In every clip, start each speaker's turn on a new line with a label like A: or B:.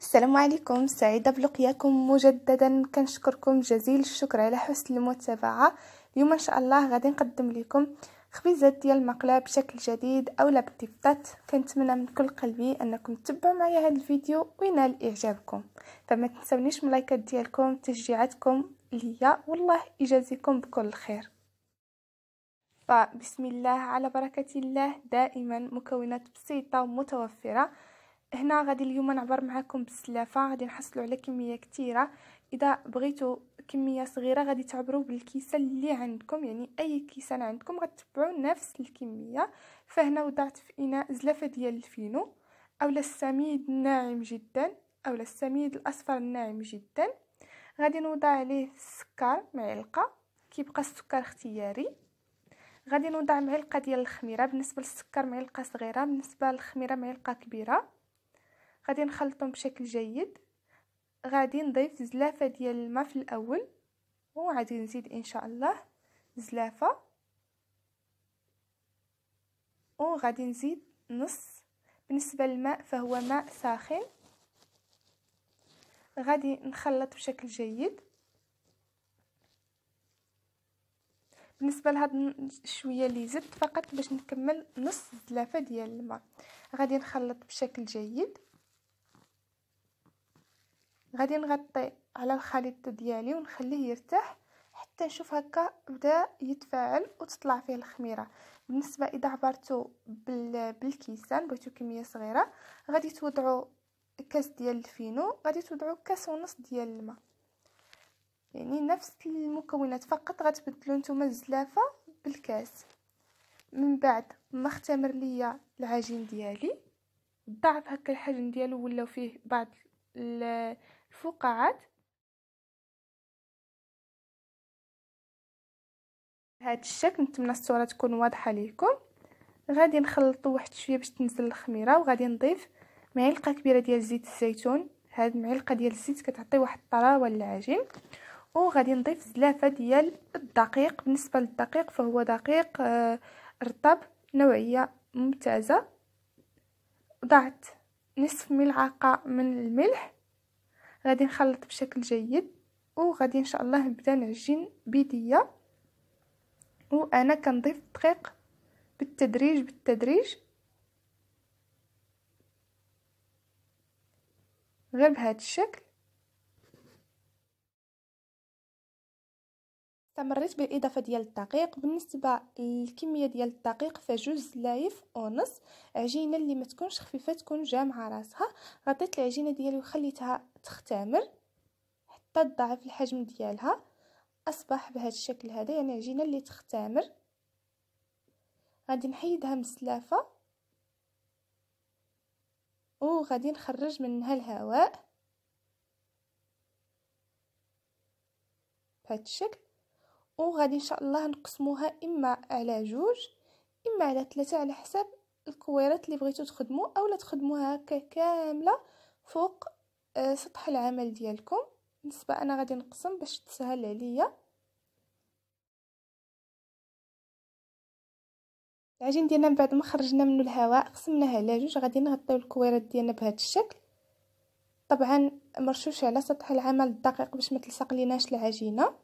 A: السلام عليكم سعيدة بلقياكم مجددا كنشكركم جزيل الشكر على حسن المتابعة اليوم ان شاء الله غادي نقدم لكم خبيزات ديال المقلاة بشكل جديد اولا بالضبطات كنتمنى من كل قلبي انكم تتبعوا معايا هذا الفيديو وينال اعجابكم فما تنسونيش ملايكات ديالكم تشجيعاتكم ليا والله يجازيكم بكل خير فبسم الله على بركة الله دائما مكونات بسيطة ومتوفرة هنا غادي اليوم نعبر معكم بالسلافه غادي نحصلوا على كميه كثيره اذا بغيتوا كميه صغيره غادي تعبروا بالكيسه اللي عندكم يعني اي كيسه عندكم غتبعوا نفس الكميه فهنا وضعت في اناء زلافه ديال الفينو اولا السميد الناعم جدا اولا السميد الاصفر الناعم جدا غادي نوضع عليه السكر معلقه كيبقى السكر اختياري غادي نوضع معلقه ديال الخميره بالنسبه للسكر معلقه صغيره بالنسبه للخميره معلقه كبيره غادي نخلطهم بشكل جيد غادي نضيف زلافه ديال الماء في الاول وغادي نزيد ان شاء الله زلافه وغادي نزيد نص بالنسبه للماء فهو ماء ساخن غادي نخلط بشكل جيد بالنسبه لهاد شويه اللي زدت فقط باش نكمل نص زلافه ديال الماء غادي نخلط بشكل جيد غادي نغطي على الخليط ديالي ونخليه يرتاح حتى نشوف هكا بدا يتفاعل وتطلع فيه الخميره بالنسبه اذا عبرتو بالكيسان بغيتو كميه صغيره غادي توضعوا كاس ديال الفينو غادي توضعوا كاس ونص ديال الماء يعني نفس المكونات فقط غتبدلوا نتوما الزلافه بالكاس من بعد ما اختمر ليا العجين ديالي ضعف هكا الحجم ديالو ولاو فيه بعض الفقاعات بهذا الشكل نتمنى الصوره تكون واضحه ليكم غادي نخلطو واحد شويه باش تنزل الخميره وغادي نضيف معلقه كبيره ديال زيت الزيتون هاد المعلقه ديال الزيت كتعطي واحد الطراوه للعجين وغادي نضيف زلافه ديال الدقيق بالنسبه للدقيق فهو دقيق آه، رطب نوعيه ممتازه ضعت نصف ملعقه من الملح غادي نخلط بشكل جيد وغادي ان شاء الله نبدا نعجن بيديا وانا كنضيف الدقيق بالتدريج بالتدريج غير بهذا الشكل استمريت بالاضافه ديال الدقيق بالنسبه للكميه ديال الدقيق فجوج زلايف ونص عجينه اللي ما تكونش خفيفه تكون جامعه راسها غطيت العجينه ديالي وخليتها تختمر حتى تضاعف الحجم ديالها اصبح بهذا الشكل هذا يعني عجينه اللي تختمر غادي نحيدها من السلافه وغادي نخرج منها الهواء بهذا الشكل وغادي ان شاء الله نقسموها اما على جوج اما على ثلاثه على حساب الكويرات اللي بغيتو تخدموا اولا تخدموها هكا كامله فوق سطح العمل ديالكم بالنسبه انا غادي نقسم باش تسهل عليا العجين ديالنا من بعد ما خرجنا منه الهواء قسمناها على جوج غادي نغطيو الكويرات ديالنا بهذا الشكل طبعا مرشوش على سطح العمل الدقيق باش ما تلصق ليناش العجينه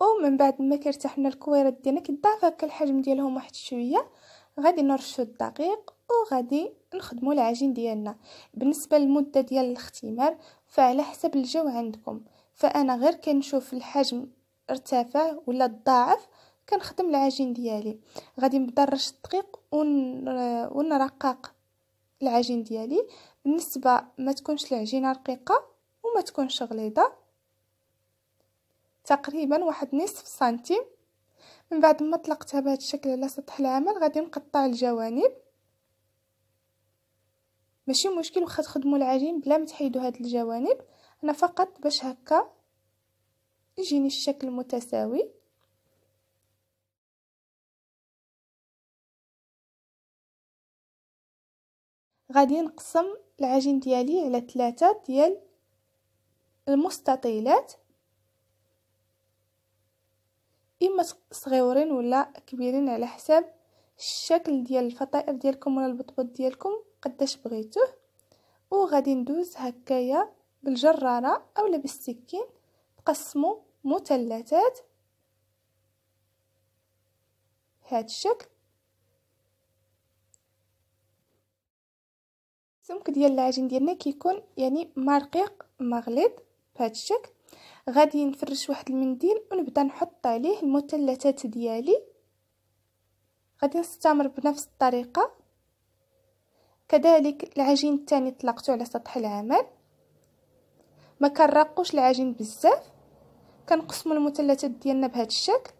A: ومن بعد ما كيرتاح لنا الكويرات ديالنا كيضاعف هكا الحجم ديالهم واحد شويه غادي نرشو الدقيق وغادي نخدمو العجين ديالنا بالنسبه للمده ديال الاختمار فعلى حسب الجو عندكم فانا غير كنشوف الحجم ارتفع ولا ضاعف كنخدم العجين ديالي غادي نبدا نرش الدقيق ونرقق العجين ديالي بالنسبه ما تكونش العجينه رقيقه وما تكونش غليظه تقريبا واحد نصف سنتيم من بعد ما طلقتها بهذا الشكل على سطح العمل غادي نقطع الجوانب ماشي مشكل واخا تخدموا العجين بلا ما تحيدوا هاد الجوانب انا فقط باش هكا يجيني الشكل متساوي غادي نقسم العجين ديالي على ثلاثة ديال المستطيلات اما صغيورين ولا كبيرين على حساب الشكل ديال الفطائر ديالكم ولا البطبط ديالكم قداش بغيتوه وغادي ندوز هكايا بالجراره اولا بالسكين نقسمو مثلثات هاد الشكل السمك ديال العجين ديالنا كيكون يعني ما رقيق بهذا بهاد الشكل غادي نفرش واحد المنديل ونبدا نحط عليه المثلثات ديالي غادي نستمر بنفس الطريقه كذلك العجين الثاني طلقته على سطح العمل ما كنرقوش العجين بزاف كنقسموا المثلثات ديالنا بهذا الشكل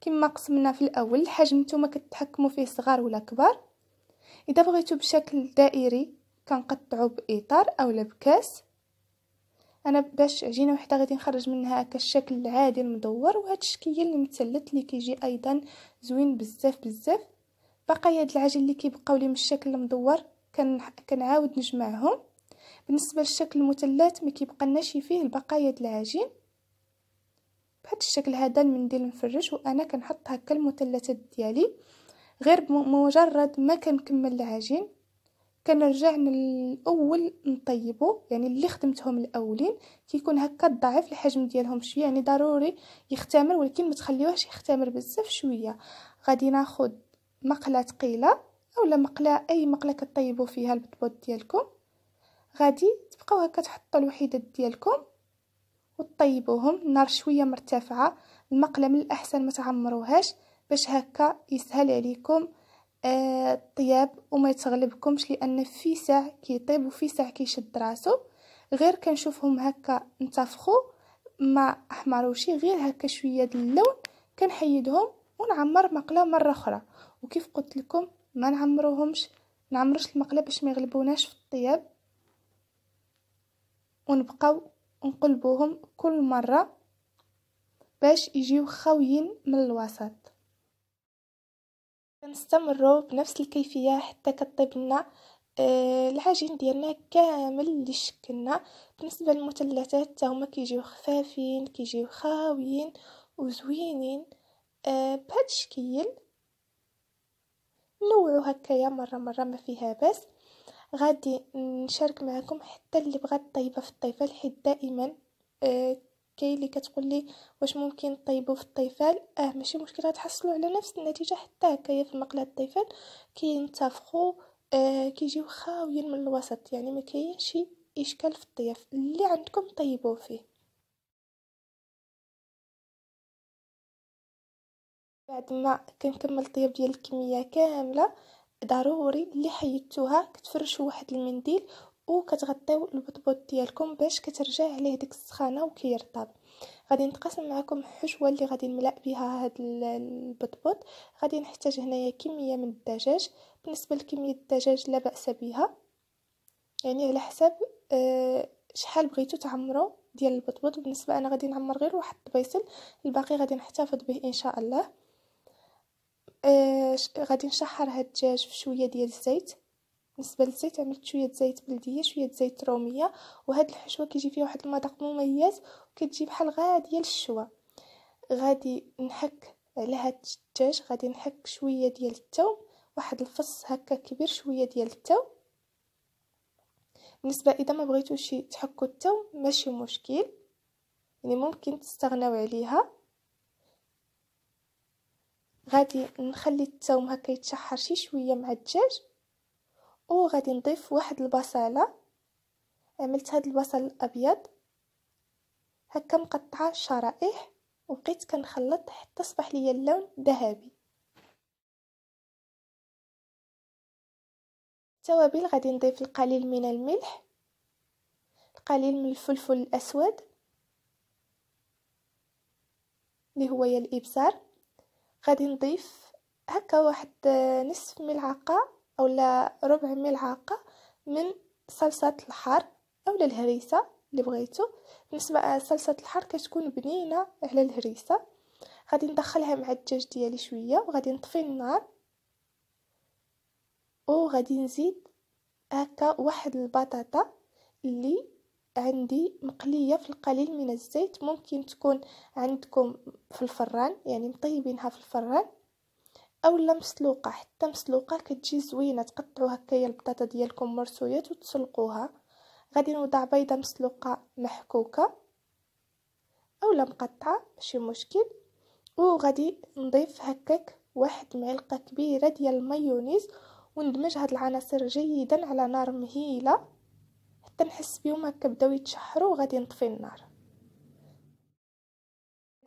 A: كما قسمنا في الاول الحجم نتوما كتحكموا فيه صغار ولا كبار اذا بغيتو بشكل دائري كنقطعوا باطار اولا بكاس انا باش عجينه وحده غادي نخرج منها هكا الشكل العادي المدور وهذا الشكل المثلث اللي كيجي ايضا زوين بزاف بزاف بقايا هاد العجين اللي كيبقاو لي من الشكل المدور كنعاود نجمعهم بالنسبه للشكل المثلث ما كيبقى فيه البقايا د العجين بهذا الشكل هذا المنديل المفرش وانا كنحط هكا المثلثات ديالي غير بمجرد ما كنكمل العجين كنرجع للاول نطيبو يعني اللي خدمتهم الاولين كيكون هكا ضعيف الحجم ديالهم شويه يعني ضروري يختمر ولكن ما تخليوهش يختمر بزاف شويه غادي ناخذ مقله ثقيله اولا مقله اي مقله كطيبوا فيها البطبوط ديالكم غادي تبقاو هكا تحطوا الوحيدات ديالكم وطيبوهم النار شويه مرتفعه المقله من الاحسن ما تعمروهاش باش هكا يسهل عليكم الطياب آه، وما يتغلبكمش لان في ساع كيطيب وفي ساع كيشد راسو غير كنشوفهم هكا نتفخوا ما احمروشي غير هكا شويه د اللون كنحيدهم ونعمر مقله مره اخرى وكيف قلت لكم ما نعمروهمش نعمروش المقله باش ما يغلبوناش في الطياب ونبقاو نقلبوهم كل مره باش يجيو خاويين من الوسط كنستمرو بنفس الكيفية حتى لنا العجين آه، ديالنا كامل لي شكلنا بالنسبه للمثلثات حتى هما كيجيو خفافين كيجيو خاويين وزوينين آه، بهذا الشكل نوعو هكايا مره مره ما فيها باس غادي نشارك معكم حتى اللي بغات طيبه في الطيفه حيت دائما آه، كاين اللي كتقول لي واش ممكن طيبو في الطيفال اه ماشي مشكل تحصلوا على نفس النتيجه حتى هكايا في مقله الطيفال كينتفخوا آه كيجيو خاويين من الوسط يعني ما كاينش شي اشكال في الطياف اللي عندكم طيبوه فيه بعد ما كنكمل الطياب ديال الكميه كامله ضروري اللي حيدتوها كتفرشوا واحد المنديل وكتغطيو البطبوط ديالكم باش كترجع عليه ديك السخانه وكيرطب غادي نتقاسم معكم الحشوه اللي غادي نملا بها هاد البطبوط غادي نحتاج هنايا كميه من الدجاج بالنسبه لكميه الدجاج لا باس بها يعني على حسب آه، شحال بغيتو تعمرو ديال البطبوط بالنسبه انا غادي نعمر غير واحد الطبيصل الباقي غادي نحتفظ به ان شاء الله آه، غادي نشحر هاد الدجاج في شويه ديال الزيت بالنسبه للزيت عملت شويه زيت بلديه شويه زيت روميه وهاد الحشوه كيجي فيها واحد المذاق مميز وكتجي بحال غاديه للشوا غادي نحك على هاد الدجاج غادي نحك شويه ديال التوم واحد الفص هكا كبير شويه ديال التوم بالنسبه اذا ما بغيتوش تحكوا التوم ماشي مشكل يعني ممكن تستغناو عليها غادي نخلي التوم هكا يتشحر شي شويه مع الدجاج وغادي نضيف واحد البصله عملت هذا البصل الابيض هكا مقطعه شرائح وبقيت كنخلط حتى صبح ليا اللون ذهبي التوابل غادي نضيف القليل من الملح القليل من الفلفل الاسود اللي هو الابزار غادي نضيف هكا واحد نصف ملعقه أو ربع ملعقة من صلصة الحار أو الهريسة اللي بغيتو بالنسبة آه، صلصة الحار كتكون بنينة على الهريسة غادي ندخلها مع الدجاج ديالي شوية وغادي نطفي النار وغادي نزيد هكا واحد البطاطا اللي عندي مقليه في القليل من الزيت ممكن تكون عندكم في الفران يعني مطيبينها في الفران اولا مسلوقه حتى مسلوقه كتجي زوينه تقطعوا هكايا البطاطا ديالكم مرسويات وتسلقوها غادي نوضع بيضه مسلوقه محكوكه اولا مقطعه ماشي مشكل وغادي نضيف هكاك واحد معلقه كبيره ديال المايونيز وندمج هاد العناصر جيدا على نار مهيله حتى نحس بيهم هكا بداو يتشحروا وغادي نطفي النار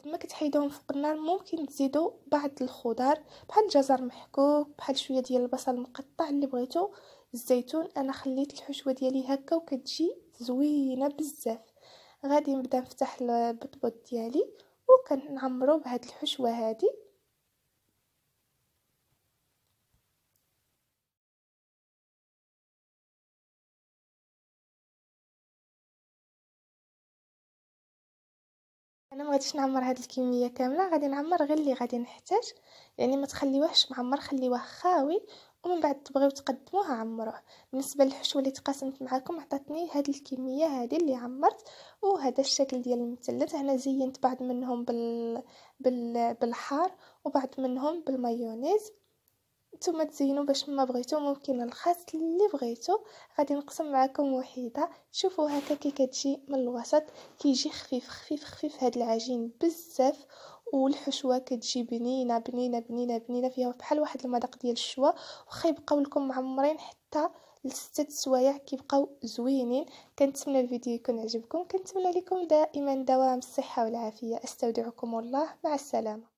A: ما كتحيدوهم فوق النار ممكن تزيدوا بعض الخضار بحال الجزر محكوك بحال شويه ديال البصل مقطع اللي بغيتو الزيتون انا خليت الحشوه ديالي هكا وكتجي زوينه بزاف غادي نبدا نفتح البطبوط ديالي وكنعمرو بهاد الحشوه هادي ما غاديش نعمر هاد الكميه كامله غادي نعمر غير اللي غادي نحتاج يعني ما تخليوهش معمر خليوه خاوي ومن بعد تبغيو تقدموه عمروه بالنسبه للحشوه اللي تقاسمت معكم عطاتني هاد الكميه هادي اللي عمرت وهذا الشكل ديال المثلث هنا زينت بعض منهم بال... بال... بالحار وبعض منهم بالمايونيز نتوما تزينوا باش ما بغيتو ممكن الخس اللي بغيتو غادي نقسم معكم وحيده شوفوا هكا كي كتجي من الوسط كيجي خفيف خفيف خفيف هاد العجين بزاف والحشوه كتجي بنينه بنينه بنينه بنينه فيها بحال واحد المذاق ديال الشوا واخا يبقاو لكم معمرين حتى لستة سوايع كيبقاو زوينين كنتمنى الفيديو يكون عجبكم كنتمنى لكم دائما دوام الصحه والعافيه استودعكم الله مع السلامه